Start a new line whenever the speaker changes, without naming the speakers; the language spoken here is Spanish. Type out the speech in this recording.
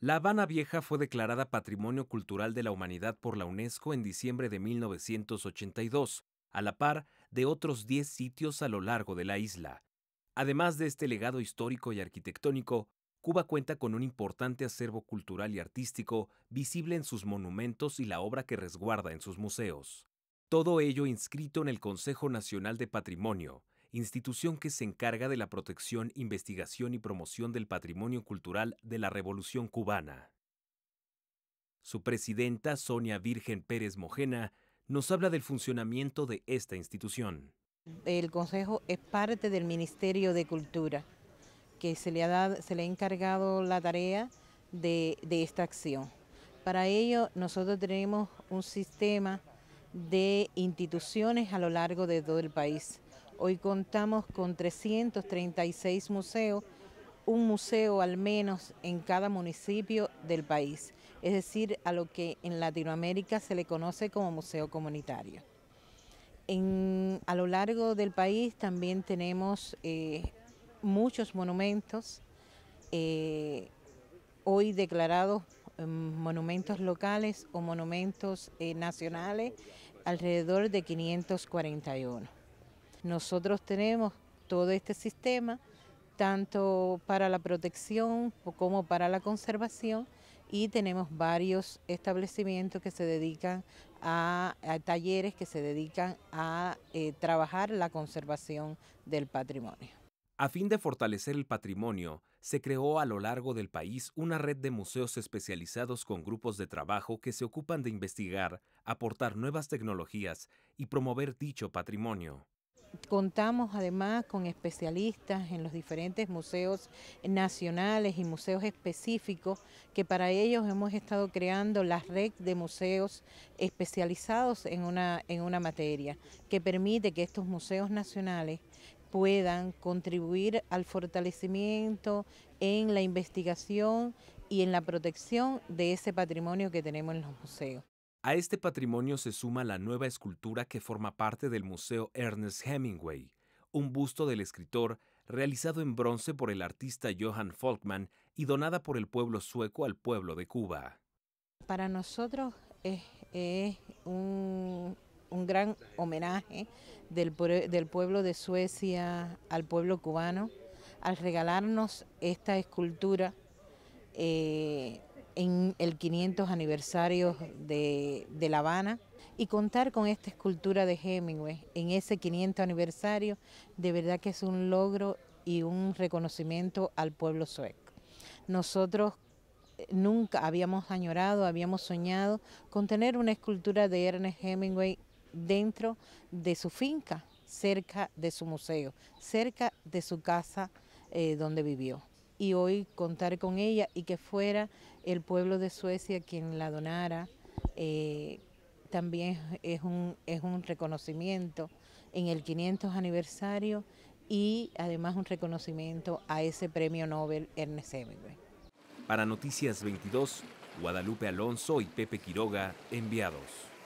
La Habana Vieja fue declarada Patrimonio Cultural de la Humanidad por la UNESCO en diciembre de 1982, a la par de otros 10 sitios a lo largo de la isla. Además de este legado histórico y arquitectónico, Cuba cuenta con un importante acervo cultural y artístico visible en sus monumentos y la obra que resguarda en sus museos. Todo ello inscrito en el Consejo Nacional de Patrimonio, institución que se encarga de la protección, investigación y promoción del patrimonio cultural de la Revolución cubana. Su presidenta, Sonia Virgen Pérez Mojena, nos habla del funcionamiento de esta institución.
El Consejo es parte del Ministerio de Cultura, que se le ha, se le ha encargado la tarea de, de esta acción. Para ello, nosotros tenemos un sistema de instituciones a lo largo de todo el país Hoy contamos con 336 museos, un museo al menos en cada municipio del país, es decir, a lo que en Latinoamérica se le conoce como museo comunitario. a lo largo del país también tenemos eh, muchos monumentos, eh, hoy declarados em, monumentos locales o monumentos eh, nacionales, alrededor de 541. Nosotros tenemos todo este sistema, tanto para la protección como para la conservación, y tenemos varios establecimientos que se dedican a, talleres que se dedican a eh, trabajar la conservación del patrimonio.
A fin de fortalecer el patrimonio, se creó a lo largo del país una red de museos especializados con grupos de trabajo que se ocupan de investigar, aportar nuevas tecnologías y promover dicho patrimonio.
Contamos además con especialistas en los diferentes museos nacionales y museos específicos, que para ellos hemos estado creando la red de museos especializados en una, en una materia, que permite que estos museos nacionales puedan contribuir al fortalecimiento en la investigación y en la protección de ese patrimonio que tenemos en los museos.
A este patrimonio se suma la nueva escultura que forma parte del Museo Ernest Hemingway, un busto del escritor realizado en bronce por el artista Johan Folkman y donada por el pueblo sueco al pueblo de Cuba.
Para nosotros es, un, gran homenaje del, pueblo de Suecia al pueblo cubano al regalarnos esta escultura eh, en el 500 aniversario de, La Habana y contar con esta escultura de Hemingway en ese 500 aniversario de verdad que es un logro y un reconocimiento al pueblo sueco. Nosotros eh, nunca habíamos añorado, habíamos soñado con tener una escultura de Ernest Hemingway dentro de su finca, cerca de su museo, cerca de su casa eh, donde vivió y hoy contar con ella y que fuera el pueblo de Suecia quien la donara. Eh, también es un, es un reconocimiento en el 500 aniversario y además un reconocimiento a ese premio Nobel Ernest Hemingway.
Para Noticias 22, Guadalupe Alonso y Pepe Quiroga, enviados.